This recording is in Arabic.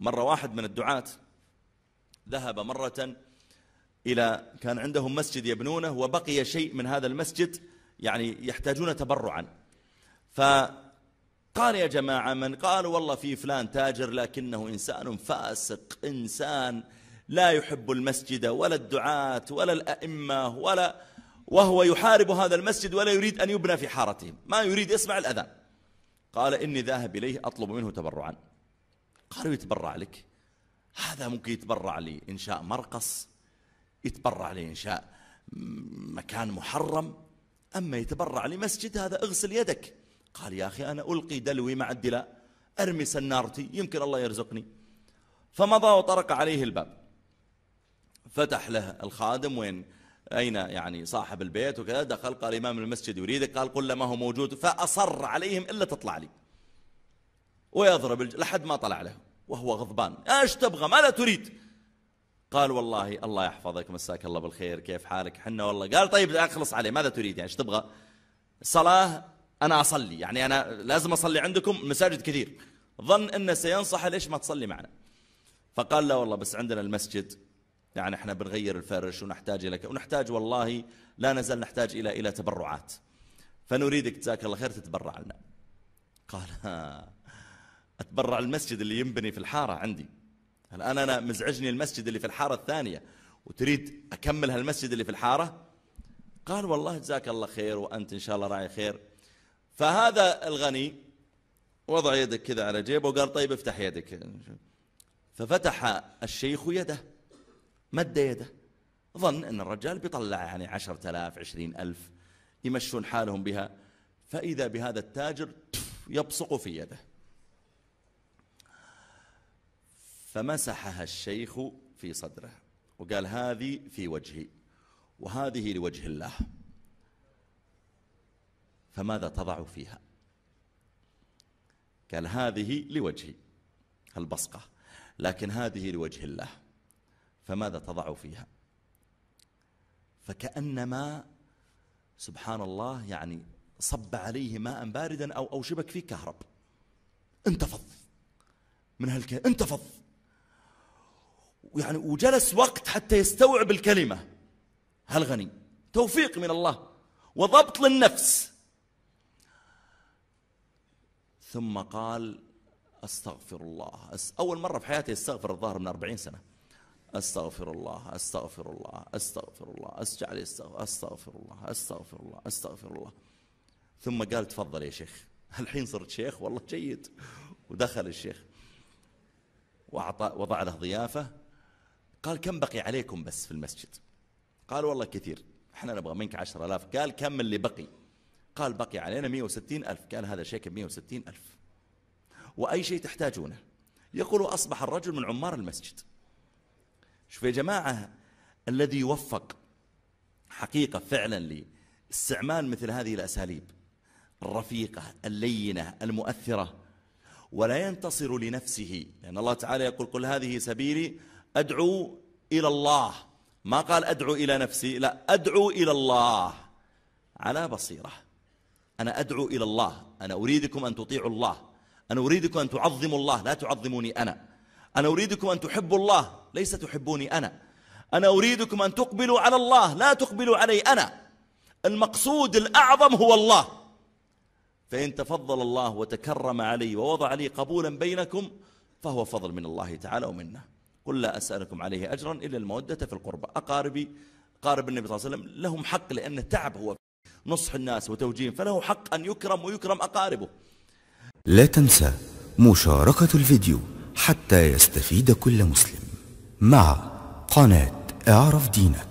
مرة واحد من الدعاة ذهب مرة إلى كان عندهم مسجد يبنونه وبقي شيء من هذا المسجد يعني يحتاجون تبرعا فقال يا جماعة من قال والله في فلان تاجر لكنه إنسان فاسق إنسان لا يحب المسجد ولا الدعاة ولا الأئمة ولا وهو يحارب هذا المسجد ولا يريد أن يبنى في حارتهم ما يريد يسمع الأذان قال إني ذاهب إليه أطلب منه تبرعا قالوا يتبرع لك هذا ممكن يتبرع لإنشاء مرقص يتبرع لإنشاء مكان محرم أما يتبرع لمسجد هذا اغسل يدك قال يا أخي أنا ألقي دلوي مع الدلاء أرمي سنارتي يمكن الله يرزقني فمضى وطرق عليه الباب فتح له الخادم وين أين يعني صاحب البيت وكذا دخل قال إمام المسجد يريدك قال قل له ما هو موجود فأصر عليهم إلا تطلع لي ويضرب الج... لحد ما طلع له وهو غضبان ايش تبغى ماذا تريد قال والله الله يحفظك مساك الله بالخير كيف حالك حنا والله قال طيب اخلص عليه ماذا تريد يعني ايش تبغى صلاة انا اصلي يعني انا لازم اصلي عندكم المساجد كثير ظن انه سينصح ليش ما تصلي معنا فقال لا والله بس عندنا المسجد يعني احنا بنغير الفرش ونحتاج الى ونحتاج والله لا نزال نحتاج الى الى تبرعات فنريدك جزاك الله خير تتبرع لنا قال ها آه. اتبرع المسجد اللي ينبني في الحاره عندي الان انا مزعجني المسجد اللي في الحاره الثانيه وتريد اكمل هالمسجد اللي في الحاره قال والله جزاك الله خير وانت ان شاء الله راعي خير فهذا الغني وضع يدك كذا على جيبه وقال طيب افتح يدك ففتح الشيخ يده مد يده ظن ان الرجال بيطلع يعني عشرة آلاف عشرين ألف يمشون حالهم بها فإذا بهذا التاجر يبصق في يده فمسحها الشيخ في صدره وقال هذه في وجهي وهذه لوجه الله فماذا تضع فيها قال هذه لوجهي البصقة لكن هذه لوجه الله فماذا تضع فيها فكأنما سبحان الله يعني صب عليه ماء باردا أو أوشبك فيه كهرب انتفض من هالك انتفض يعني وجلس وقت حتى يستوعب الكلمة هالغني توفيق من الله وضبط للنفس ثم قال أستغفر الله أول مرة في حياتي استغفر الظاهر من أربعين سنة أستغفر الله أستغفر الله أستغفر الله أستجعل أستغفر, أستغفر الله أستغفر الله أستغفر الله ثم قال تفضل يا شيخ الحين صرت شيخ والله جيد ودخل الشيخ وأعطى وضع له ضيافة قال كم بقي عليكم بس في المسجد قال والله كثير احنا نبغى منك عشر ألاف قال كم اللي بقي قال بقي علينا مئة وستين ألف قال هذا شيك مئة وستين ألف وأي شيء تحتاجونه يقول أصبح الرجل من عمار المسجد شوف يا جماعة الذي يوفق حقيقة فعلا لاستعمال مثل هذه الأساليب الرفيقة اللينة المؤثرة ولا ينتصر لنفسه لأن الله تعالى يقول قل هذه سبيلي أدعو إلى الله ما قال أدعو إلى نفسي لا أدعو إلى الله على بصيرة أنا أدعو إلى الله أنا أريدكم أن تطيعوا الله أنا أريدكم أن تعظموا الله لا تعظموني أنا أنا أريدكم أن تحبوا الله ليس تحبوني أنا أنا أريدكم أن تقبلوا على الله لا تقبلوا علي أنا المقصود الأعظم هو الله فإن تفضل الله وتكرم علي ووضع لي قبولا بينكم فهو فضل من الله تعالى ومنه قل لا أسألكم عليه أجرا إلا المودة في القربة أقاربي قارب النبي صلى الله عليه وسلم لهم حق لأن تعب هو نصح الناس وتوجيه فله حق أن يكرم ويكرم أقاربه لا تنسى مشاركة الفيديو حتى يستفيد كل مسلم مع قناة اعرف دينك